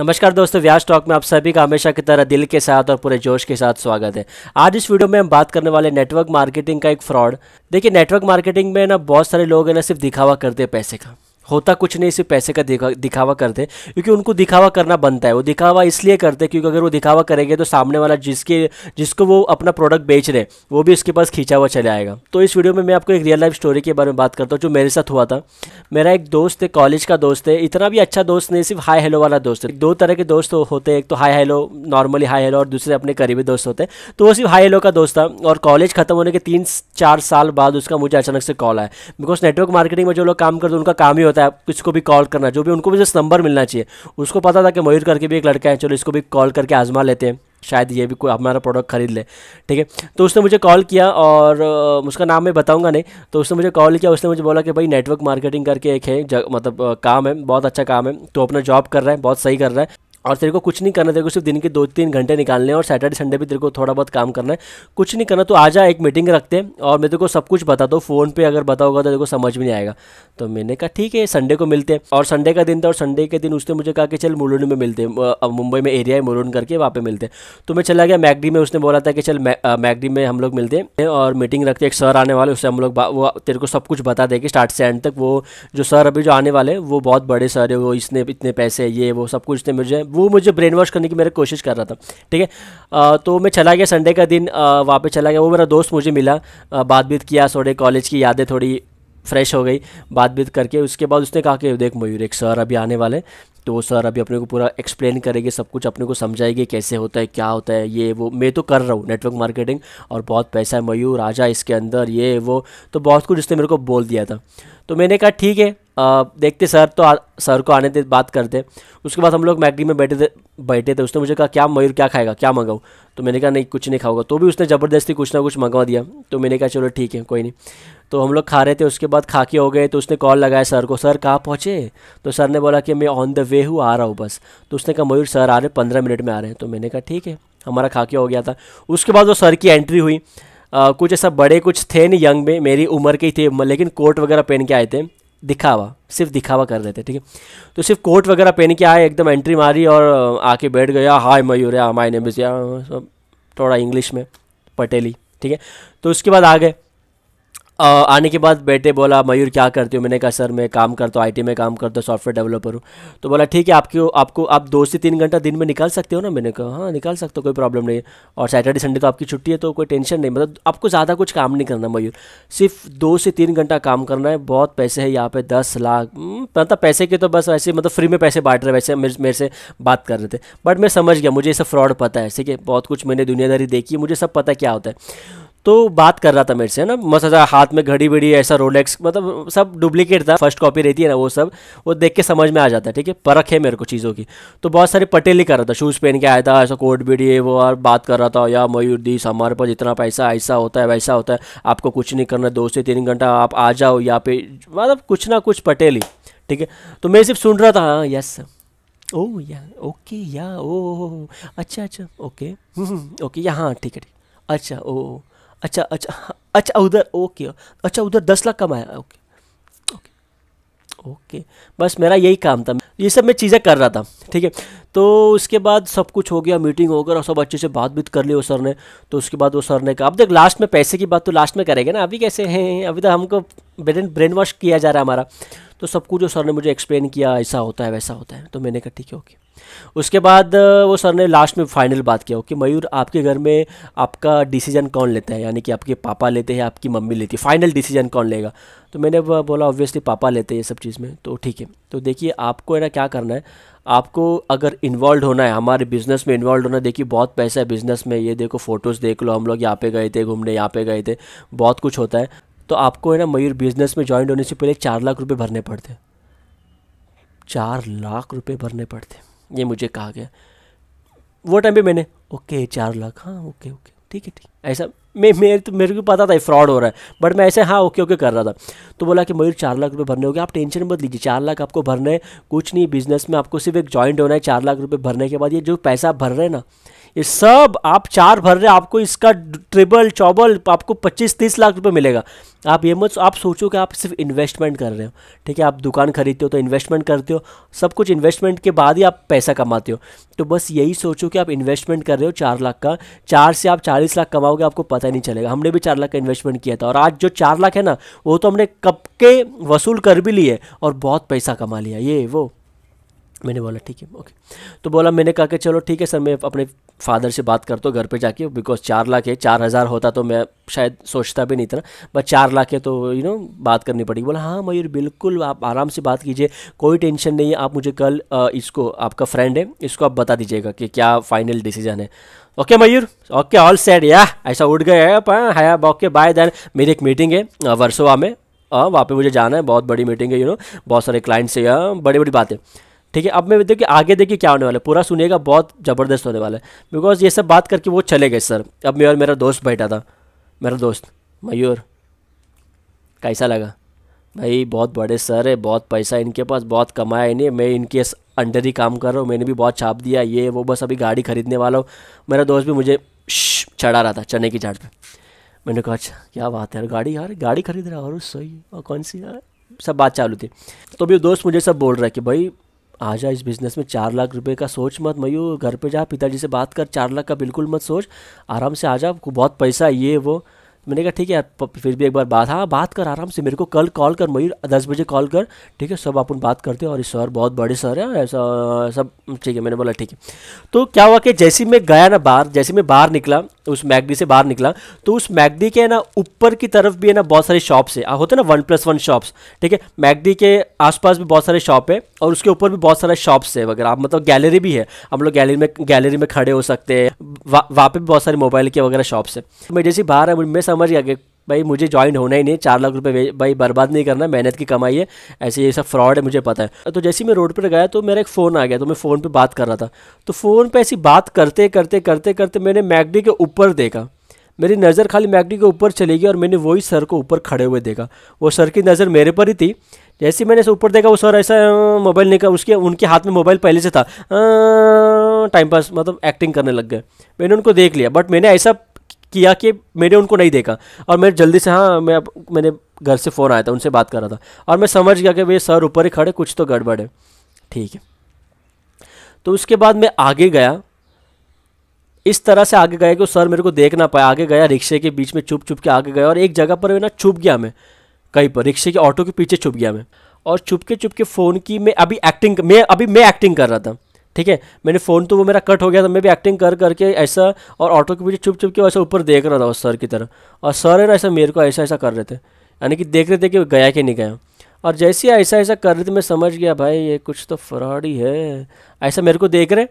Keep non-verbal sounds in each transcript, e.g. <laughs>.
नमस्कार दोस्तों व्यास टॉक में आप सभी का हमेशा की तरह दिल के साथ और पूरे जोश के साथ स्वागत है आज इस वीडियो में हम बात करने वाले नेटवर्क मार्केटिंग का एक फ्रॉड देखिए नेटवर्क मार्केटिंग में ना बहुत सारे लोग है ना सिर्फ दिखावा करते हैं पैसे का होता कुछ नहीं सिर्फ पैसे का दिखा दिखावा करते क्योंकि उनको दिखावा करना बनता है वो दिखावा इसलिए करते हैं क्योंकि अगर वो दिखावा करेंगे तो सामने वाला जिसके जिसको वो अपना प्रोडक्ट बेच रहे हैं वो भी उसके पास खींचा हुआ चले आएगा तो इस वीडियो में मैं आपको एक रियल लाइफ स्टोरी के बारे में बात करता हूँ जो मेरे साथ हुआ था मेरा एक दोस्त है कॉलेज का दोस्त है इतना भी अच्छा दोस्त नहीं सिर्फ हाई हेलो वाला दोस्त है दो तरह के दोस्त होते हैं एक तो hi hello normally hi hello और दूसरे अपने करीबी दोस्त होते हैं तो वो सिर्फ हाई हेलो का दोस्त था और कॉलेज खत्म होने के तीन चार साल बाद उसका मुझे अचानक से कॉल आया बिकॉज नेटवर्क मार्केटिंग में जो लोग काम करते हैं उनका काम ही होता है किसी को भी कॉल करना जो भी उनको भी जस्ट नंबर मिलना चाहिए उसको पता था कि मयूर करके भी एक लड़का है चलो इसको भी कॉल करके आजमा लेते हैं शायद ये भी कोई हमारा प्रोडक्ट खरीद ले ठीक है तो उसने मुझे कॉल किया और उसका नाम मैं बताऊंगा नहीं तो उसने मुझे कॉल किया उसने मुझे बोला कि भाई नेटवर्क मार्केटिंग करके एक है मतलब काम है बहुत अच्छा काम है तो अपना जॉब कर रहा है बहुत सही कर रहा है और तेरे को कुछ नहीं करना तेरे को सिर्फ दिन के दो तीन घंटे निकालने और सैटरडे संडे भी तेरे को थोड़ा बहुत काम करना है कुछ नहीं करना तो आ जा एक मीटिंग रखते हैं और मैं तेरे को सब कुछ बता दो फ़ोन पे अगर बता तो तेरे को समझ में नहीं आएगा तो मैंने कहा ठीक है संडे को मिलते हैं और संडे का दिन था और संडे के दिन उसने मुझे कहा कि चल मुलुंड में मिलते हैं मुंबई में एरिया है मुलुंड करके वहाँ पर मिलते हैं तो मैं चला गया मैगडी में उसने बोला था कि चल मैगडी में हम लोग मिलते हैं और मीटिंग रखते एक सर आने वाले उससे हम लोग वो तेरे को सब कुछ बता देंगे स्टार्ट से एंड तक वो जो सर अभी जो आने वाले हैं वो बहुत बड़े सर है वो इसने इतने पैसे ये वो सब कुछ ने मुझे वो मुझे ब्रेन वॉश करने की मेरा कोशिश कर रहा था ठीक है तो मैं चला गया संडे का दिन वहाँ पर चला गया वो मेरा दोस्त मुझे मिला बात बीत किया थोड़े कॉलेज की यादें थोड़ी फ्रेश हो गई बात बीत करके उसके बाद उसने कहा कि देख मयूर एक सर अभी आने वाले तो सर अभी अपने को पूरा एक्सप्लेन करेगी सब कुछ अपने को समझाएगी कैसे होता है क्या होता है ये वो मैं तो कर रहा हूँ नेटवर्क मार्केटिंग और बहुत पैसा है मयूर राजा इसके अंदर ये वो तो बहुत कुछ उसने मेरे को बोल दिया था तो मैंने कहा ठीक है आ, देखते सर तो आ, सर को आने दे बात करते उसके बाद हम लोग मैगडी में बैठे थे बैठे थे उसने मुझे कहा क्या मयूर क्या खाएगा क्या मंगाऊँ तो मैंने कहा नहीं कुछ नहीं खाऊंगा तो भी उसने ज़बरदस्ती कुछ ना कुछ मंगवा दिया तो मैंने कहा चलो ठीक है कोई नहीं तो हम लोग खा रहे थे उसके बाद खा के हो गए तो उसने कॉल लगाया सर को सर कहाँ पहुँचे तो सर ने बोला कि मैं ऑन द वे हूँ आ रहा हूँ बस तो उसने कहा मयूर सर आ रहे पंद्रह मिनट में आ रहे हैं तो मैंने कहा ठीक है हमारा खा के हो गया था उसके बाद वो सर की एंट्री हुई कुछ ऐसा बड़े कुछ थे नहीं यंग में मेरी उम्र के ही थे लेकिन कोट वगैरह पहन के आए थे दिखावा सिर्फ दिखावा कर देते ठीक है तो सिर्फ कोट वगैरह पहन के आए एकदम एंट्री मारी और आके बैठ गया हाय मयूर या माई नेम सब थोड़ा इंग्लिश में पटेली ठीक है तो उसके बाद आ गए आने के बाद बेटे बोला मयूर क्या करती हूँ मैंने कहा सर मैं काम करता हूँ आईटी में काम करता हूँ सॉफ्टवेयर डेवलपर हूँ तो बोला ठीक है आपको आपको आप दो से तीन घंटा दिन में निकाल सकते हो ना मैंने कहा हाँ निकाल सकते हो कोई प्रॉब्लम नहीं और सैटरडे संडे तो आपकी छुट्टी है तो कोई टेंशन नहीं मतलब आपको ज़्यादा कुछ काम नहीं करना मयूर सिर्फ दो से तीन घंटा काम करना है बहुत पैसे है यहाँ पर दस लाख हम्म, मतलब पैसे के तो बस वैसे मतलब फ्री में पैसे बांट रहे वैसे मेरे से बात कर रहे थे बट मैं समझ गया मुझे ये सब फ्रॉड पता है ठीक है बहुत कुछ मैंने दुनियादारी देखी है मुझे सब पता क्या होता है तो बात कर रहा था मेरे से ना मस्त ऐसा हाथ में घड़ी बड़ी ऐसा रोलेक्स मतलब सब डुप्लीकेट था फर्स्ट कॉपी रहती है ना वो सब वो देख के समझ में आ जाता है ठीक है परख है मेरे को चीज़ों की तो बहुत सारे पटेली कर रहा था शूज़ पहन के आया था ऐसा कोट बीड़ी वो और बात कर रहा था या मयूर दी हमारे पास इतना पैसा ऐसा होता है वैसा होता है आपको कुछ नहीं करना दो से तीन घंटा आप आ जाओ यहाँ पे मतलब कुछ ना कुछ पटेली ठीक है तो मैं सिर्फ सुन रहा था हाँ यस ओ या ओके या ओ अच्छा अच्छा ओके ओके यहाँ ठीक है ठीक अच्छा ओ oh, oh, oh. अच्छा अच्छा हाँ, अच्छा उधर ओके अच्छा उधर दस लाख कमाया ओके ओके बस मेरा यही काम था ये सब मैं चीज़ें कर रहा था ठीक है तो उसके बाद सब कुछ हो गया मीटिंग हो गया और सब अच्छे से बात भी कर ली वो सर ने तो उसके बाद वो सर ने कहा अब देख लास्ट में पैसे की बात तो लास्ट में करेगा ना अभी कैसे हैं अभी तो हमको ब्रेन ब्रेन वॉश किया जा रहा है हमारा तो सब कुछ जो सर ने मुझे एक्सप्लेन किया ऐसा होता है वैसा होता है तो मैंने कहा ठीक है ओके उसके बाद वो सर ने लास्ट में फाइनल बात किया ओके मयूर आपके घर में आपका डिसीजन कौन लेता है यानी कि आपके पापा लेते हैं आपकी मम्मी लेती है फाइनल डिसीजन कौन लेगा तो मैंने बोला ऑब्वियसली पापा लेते हैं ये सब चीज़ में तो ठीक है तो देखिए आपको है ना क्या करना है आपको अगर इन्वॉल्व होना है हमारे बिज़नेस में इन्वॉल्व होना देखिए बहुत पैसा है बिज़नेस में ये देखो फोटोज़ देख लो हम लोग यहाँ पे गए थे घूमने यहाँ पे गए थे बहुत कुछ होता है तो आपको है ना मयूर बिजनेस में ज्वाइन होने से पहले चार लाख रुपये भरने पड़ते चार लाख रुपये भरने पड़ते ये मुझे कहा गया वो टाइम पे मैंने ओके चार लाख हाँ ओके ओके ठीक है ठीक ऐसा मैं मेरे तो मेरे को पता था फ्रॉड हो रहा है बट मैं ऐसे हाँ ओके ओके कर रहा था तो बोला कि मयूर चार लाख रुपये भरने हो गए आप टेंशन मत लीजिए चार लाख आपको भरने कुछ नहीं बिजनेस में आपको सिर्फ एक जॉइंट होना है चार लाख रुपये भरने के बाद ये जो पैसा भर रहे हैं ना ये सब आप चार भर रहे आपको इसका ट्रिबल चौबल आपको 25-30 लाख रुपए मिलेगा आप ये मत आप सोचो कि आप सिर्फ इन्वेस्टमेंट कर रहे हो ठीक है आप दुकान खरीदते हो तो इन्वेस्टमेंट करते हो सब कुछ इन्वेस्टमेंट के बाद ही आप पैसा कमाते हो तो बस यही सोचो कि आप इन्वेस्टमेंट कर रहे हो चार लाख का चार से आप चालीस लाख कमाओगे आपको पता ही नहीं चलेगा हमने भी चार लाख का इन्वेस्टमेंट किया था और आज जो चार लाख है ना वो तो हमने कब के वसूल कर भी लिए और बहुत पैसा कमा लिया ये वो मैंने बोला ठीक है ओके तो बोला मैंने कहा कि चलो ठीक है सर मैं अपने फादर से बात करता हूँ घर पे जाके बिकॉज चार लाख है चार हज़ार होता तो मैं शायद सोचता भी नहीं इतना बट चार लाख है तो यू नो बात करनी पड़ेगी बोला हाँ मयूर बिल्कुल आप आराम से बात कीजिए कोई टेंशन नहीं है आप मुझे कल इसको आपका फ्रेंड है इसको आप बता दीजिएगा कि क्या फाइनल डिसीजन है okay Mayur okay all set या ऐसा उठ गए आप ओके बाय देन मेरी एक मीटिंग है वर्सोवा में वहाँ पे मुझे जाना है बहुत बड़ी मीटिंग है यू नो बहुत सारे क्लाइंट्स है बड़ी बड़ी बातें ठीक है अब मैं देखिए आगे देखिए क्या होने वाला है पूरा सुनिएगा बहुत ज़बरदस्त होने वाला है बिकॉज ये सब बात करके वो चले गए सर अब मैं और मेरा दोस्त बैठा था मेरा दोस्त मयूर कैसा लगा भाई बहुत बड़े सर है बहुत पैसा इनके पास बहुत कमाया इन्हें मैं इनके अंडर ही काम कर रहा हूँ मैंने भी बहुत छाप दिया ये वो बस अभी गाड़ी खरीदने वाला हूँ मेरा दोस्त भी मुझे चढ़ा रहा था चने की झाड़ पे मैंने कहा अच्छा क्या बात है यार गाड़ी यार गाड़ी खरीद रहा और सही और कौन सी यार सब बात चालू थी तो भी दोस्त मुझे सब बोल रहा है कि भाई आजा इस बिज़नेस में चार लाख रुपए का सोच मत मयूर घर पे जा पिताजी से बात कर चार लाख का बिल्कुल मत सोच आराम से आ जा बहुत पैसा ये वो मैंने कहा ठीक है फिर भी एक बार बात हाँ बात कर आराम से मेरे को कल कॉल कर मयूर दस बजे कॉल कर ठीक है सब अपन बात करते हैं और सर बहुत बड़े सर हैं ऐसा सब ठीक है मैंने बोला ठीक है तो क्या हुआ कि जैसे मैं गया ना बाहर जैसे मैं बाहर निकला उस मैगडी से बाहर निकला तो उस मैगडी के ना ऊपर की तरफ भी है ना बहुत सारी शॉप्स है होते ना वन प्लस वन शॉप्स ठीक है मैगडी के आसपास भी बहुत सारे शॉप है और उसके ऊपर भी बहुत सारे शॉप्स है वगैरह मतलब गैलरी भी है हम लोग गैलरी में गैलरी में खड़े हो सकते हैं वहाँ पे भी बहुत सारे मोबाइल के वगैरह शॉप्स है तो मैं जैसे बाहर है मैं समझ गया भाई मुझे ज्वाइन होना ही नहीं चार लाख रुपये भाई बर्बाद नहीं करना मेहनत की कमाई है ऐसे ये सब फ्रॉड है मुझे पता है तो जैसे मैं रोड पर गया तो मेरा एक फ़ोन आ गया तो मैं फ़ोन पर बात कर रहा था तो फ़ोन पर ऐसी बात करते करते करते करते मैंने मैगडी के ऊपर देखा मेरी नज़र खाली मैगडी के ऊपर चली गई और मैंने वही सर को ऊपर खड़े हुए देखा वो सर की नज़र मेरे पर ही थी जैसे मैंने ऐसे ऊपर देखा वो सर ऐसा मोबाइल निकाल उसके उनके हाथ में मोबाइल पहले से था टाइम पास मतलब एक्टिंग करने लग गए मैंने उनको देख लिया बट मैंने ऐसा किया कि मैंने उनको नहीं देखा और मैं जल्दी से हाँ मैं मैंने घर से फ़ोन आया था उनसे बात कर रहा था और मैं समझ गया कि वे सर ऊपर ही खड़े कुछ तो गड़बड़ है ठीक है तो उसके बाद मैं आगे गया इस तरह से आगे गया कि सर मेरे को देख ना पाया आगे गया रिक्शे के बीच में चुप चुप के आगे गया और एक जगह पर ना छुप गया मैं कहीं पर रिक्शे के ऑटो के पीछे छुप गया मैं और चुपके के के फ़ोन की मैं अभी एक्टिंग मैं अभी मैं एक्टिंग कर रहा था ठीक है मैंने फ़ोन तो वो मेरा कट हो गया था मैं भी एक्टिंग कर करके ऐसा और ऑटो के पीछे चुप चुप के ऐसा ऊपर देख रहा था उस सर की तरफ और सर है ना ऐसा मेरे को ऐसा ऐसा कर रहे थे यानी कि देख रहे थे कि गया कि नहीं गया और जैसे ही ऐसा ऐसा कर रहे थे मैं समझ गया भाई ये कुछ तो फ्रॉड ही है ऐसा मेरे को देख रहे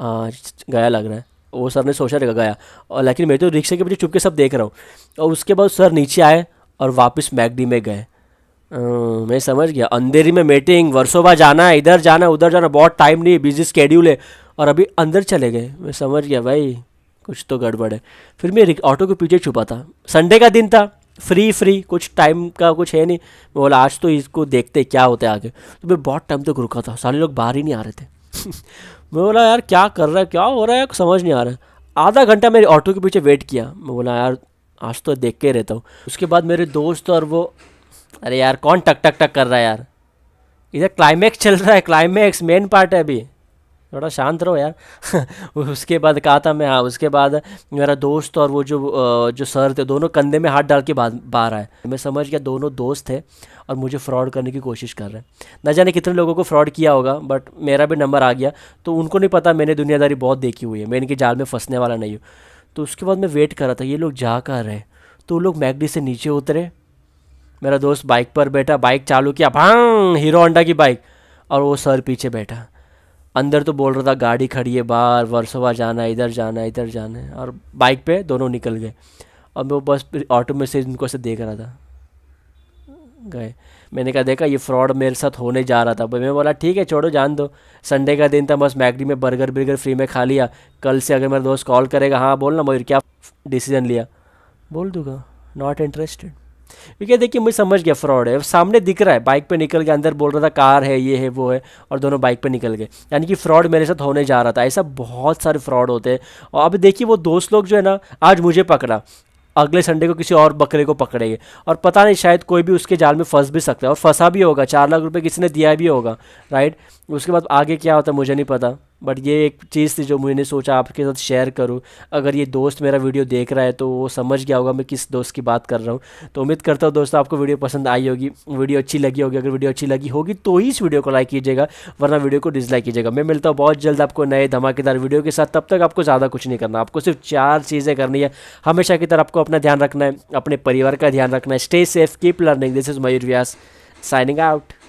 हाँ गया लग रहा है वो सर ने सोचा रहेगा गया और लेकिन मैं तो रिक्शे के पीछे चुप के सब देख रहा हूँ और उसके बाद सर नीचे आए और वापस मैगडी में गए मैं समझ गया अंधेरी में मीटिंग बाद जाना है इधर जाना है उधर जाना बहुत टाइम नहीं है बिजी स्केड्यूल है और अभी अंदर चले गए मैं समझ गया भाई कुछ तो गड़बड़ है फिर मैं ऑटो के पीछे छुपा था संडे का दिन था फ्री फ्री कुछ टाइम का कुछ है नहीं मैं बोला आज तो इसको देखते क्या होते आगे तो मैं बहुत टाइम तक रुका था सारे लोग बाहर ही नहीं आ रहे थे <laughs> मैं बोला यार क्या कर रहा है क्या हो रहा है समझ नहीं आ रहा है आधा घंटा मेरे ऑटो के पीछे वेट किया मैं बोला यार आज तो देख के रहता हूँ उसके बाद मेरे दोस्त और वो अरे यार कौन टक टक टक कर रहा है यार इधर क्लाइमैक्स चल रहा है क्लाइमैक्स मेन पार्ट है अभी थोड़ा शांत रहो यार <laughs> उसके बाद कहा था मैं हाँ उसके बाद मेरा दोस्त और वो जो जो सर थे दोनों कंधे में हाथ डाल के बाहर आए मैं समझ गया दोनों दोस्त थे और मुझे फ्रॉड करने की कोशिश कर रहे हैं न जाने कितने लोगों को फ्रॉड किया होगा बट मेरा भी नंबर आ गया तो उनको नहीं पता मैंने दुनियादारी बहुत देखी हुई है मैं इनके जाल में फंसने वाला नहीं हूँ तो उसके बाद मैं वेट कर रहा था ये लोग जा कर रहे तो लोग मैगडी से नीचे उतरे मेरा दोस्त बाइक पर बैठा बाइक चालू किया भांग हीरो होंडा की बाइक और वो सर पीछे बैठा अंदर तो बोल रहा था गाड़ी खड़ी है बाहर वर्सोवा जाना है इधर जाना है इधर जाना है और बाइक पे दोनों निकल गए और वो बस ऑटो में से इनको से देख रहा था गए मैंने कहा देखा ये फ्रॉड मेरे साथ होने जा रहा था मैं बोला ठीक है छोड़ो जान दो संडे का दिन था बस मैगडी में बर्गर बर्गर फ्री में खा लिया कल से अगर मेरा दोस्त कॉल करेगा हाँ बोलना मयूर क्या डिसीजन लिया बोल दूंगा नॉट इंटरेस्टेड क्योंकि देखिए मुझे समझ गया फ्रॉड है सामने दिख रहा है बाइक पे निकल के अंदर बोल रहा था कार है ये है वो है और दोनों बाइक पे निकल गए यानी कि फ्रॉड मेरे साथ होने जा रहा था ऐसा बहुत सारे फ्रॉड होते हैं और अब देखिए वो दोस्त लोग जो है ना आज मुझे पकड़ा अगले संडे को किसी और बकरे को पकड़ेंगे और पता नहीं शायद कोई भी उसके जाल में फंस भी सकता है और फंसा भी होगा चार लाख रुपये किसी ने दिया भी होगा राइट उसके बाद आगे क्या होता है मुझे नहीं पता बट ये एक चीज़ थी जो मैंने सोचा आपके साथ शेयर करूँ अगर ये दोस्त मेरा वीडियो देख रहा है तो वो समझ गया होगा मैं किस दोस्त की बात कर रहा हूँ तो उम्मीद करता हूँ दोस्तों आपको वीडियो पसंद आई होगी वीडियो अच्छी लगी होगी अगर वीडियो अच्छी लगी होगी तो ही इस वीडियो को लाइक कीजिएगा वरना वीडियो को डिसलाइक कीजिएगा मैं मिलता हूँ बहुत जल्द आपको नए धमाकेदार वीडियो के साथ तब तक आपको ज़्यादा कुछ नहीं करना आपको सिर्फ चार चीज़ें करनी है हमेशा की तरह आपको अपना ध्यान रखना है अपने परिवार का ध्यान रखना है stay safe keep learning this is Mayur Vyas signing out